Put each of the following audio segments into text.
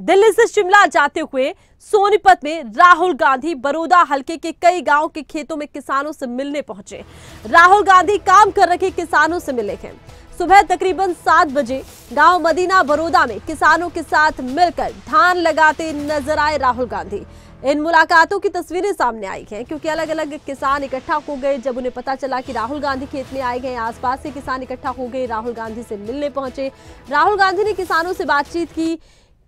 दिल्ली से शिमला जाते हुए सोनीपत में राहुल गांधी बरोदा हलके के कई गांव के खेतों में किसानों से मिलने पहुंचे राहुल गांधी काम कर रखे किसानों से मिले हैं सुबह तकरीबन सात बजे गांव मदीना बरोदा में किसानों के साथ मिलकर धान लगाते नजर आए राहुल गांधी इन मुलाकातों की तस्वीरें सामने आई हैं क्योंकि अलग अलग किसान इकट्ठा हो गए जब उन्हें पता चला कि राहुल गांधी खेत में आए गए आसपास के किसान इकट्ठा हो गए राहुल गांधी से मिलने पहुंचे राहुल गांधी ने किसानों से बातचीत की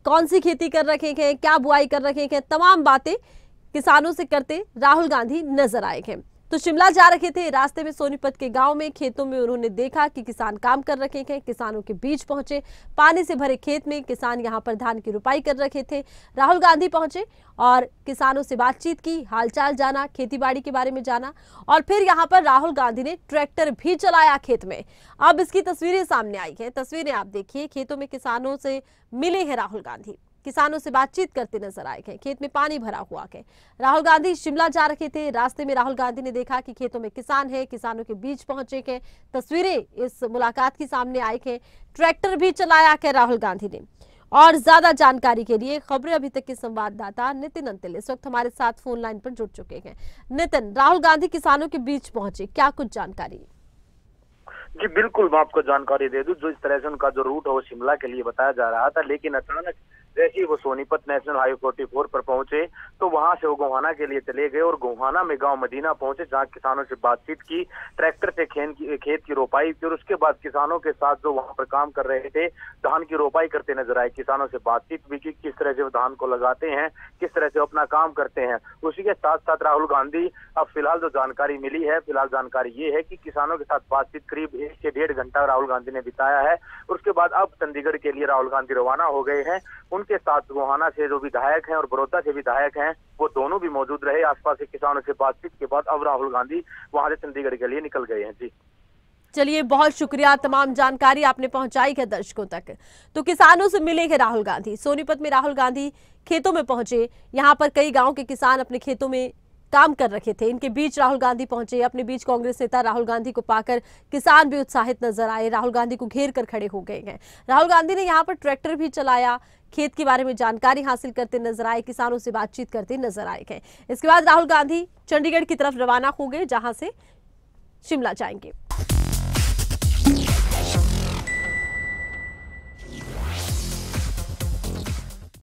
कौन सी खेती कर रखे हैं क्या बुआई कर रखे हैं तमाम बातें किसानों से करते राहुल गांधी नजर आए हैं तो शिमला जा रहे थे रास्ते में सोनीपत के गांव में खेतों में उन्होंने देखा कि किसान काम कर रखे थे किसानों के बीच पहुंचे पानी से भरे खेत में किसान यहां पर धान की रुपाई कर रखे थे राहुल गांधी पहुंचे और किसानों से बातचीत की हालचाल जाना खेती के बारे में जाना और फिर यहाँ पर राहुल गांधी ने ट्रैक्टर भी चलाया खेत में अब इसकी तस्वीरें सामने आई है तस्वीरें आप देखिए खेतों में किसानों से मिले हैं राहुल गांधी किसानों से बातचीत करते नजर आए थे खेत में पानी भरा हुआ है राहुल गांधी शिमला जा रहे थे रास्ते में राहुल गांधी ने देखा कि खेतों में किसान है किसानों के बीच पहुंचे हैं तस्वीरें इस मुलाकात की सामने आई है ट्रैक्टर भी चलाया के राहुल गांधी ने और ज्यादा जानकारी के लिए खबरें अभी तक के संवाददाता नितिन अंतिल इस वक्त हमारे साथ फोन लाइन पर जुड़ चुके हैं नितिन राहुल गांधी किसानों के बीच पहुंचे क्या कुछ जानकारी जी बिल्कुल मैं आपको जानकारी दे दूं जो इस तरह से उनका जो रूट है वो शिमला के लिए बताया जा रहा था लेकिन अचानक जैसे ही वो Sonipat national highway forty four पर पहुंचे तो वहां से वो गोहाना के लिए चले गए और गोहाना में गांव मदीना पहुंचे जहां किसानों से बातचीत की ट्रैक्टर से खेन की, खेत की रोपाई की और उसके बाद किसानों के साथ जो वहां पर काम कर रहे थे धान की रोपाई करते नजर आए किसानों से बातचीत भी की किस तरह से वो धान को लगाते हैं किस तरह से अपना काम करते हैं उसी के साथ साथ राहुल गांधी अब फिलहाल जो तो जानकारी मिली है फिलहाल जानकारी ये है की किसानों के साथ बातचीत करीब एक से डेढ़ घंटा राहुल गांधी ने बिताया है उसके बाद अब चंडीगढ़ के लिए राहुल गांधी रवाना हो गए हैं उन उनके साथ गोहाना से जो विधायक हैं और बड़ौदा से विधायक हैं वो दोनों भी मौजूद रहे आसपास के किसानों से बातचीत के बाद अब राहुल गांधी वहां से चंडीगढ़ के लिए निकल गए हैं जी चलिए बहुत शुक्रिया तमाम जानकारी आपने पहुंचाई है दर्शकों तक तो किसानों से मिले हैं राहुल गांधी सोनीपत में राहुल गांधी खेतों में पहुंचे यहाँ पर कई गाँव के किसान अपने खेतों में काम कर रखे थे इनके बीच राहुल गांधी पहुंचे अपने बीच कांग्रेस नेता राहुल गांधी को पाकर किसान भी उत्साहित नजर आए राहुल गांधी को घेर कर खड़े हो गए हैं राहुल गांधी ने यहाँ पर ट्रैक्टर भी चलाया खेत के बारे में जानकारी हासिल करते नजर आए किसानों से बातचीत करते नजर आए गए इसके बाद राहुल गांधी चंडीगढ़ की तरफ रवाना हो गए जहां से शिमला जाएंगे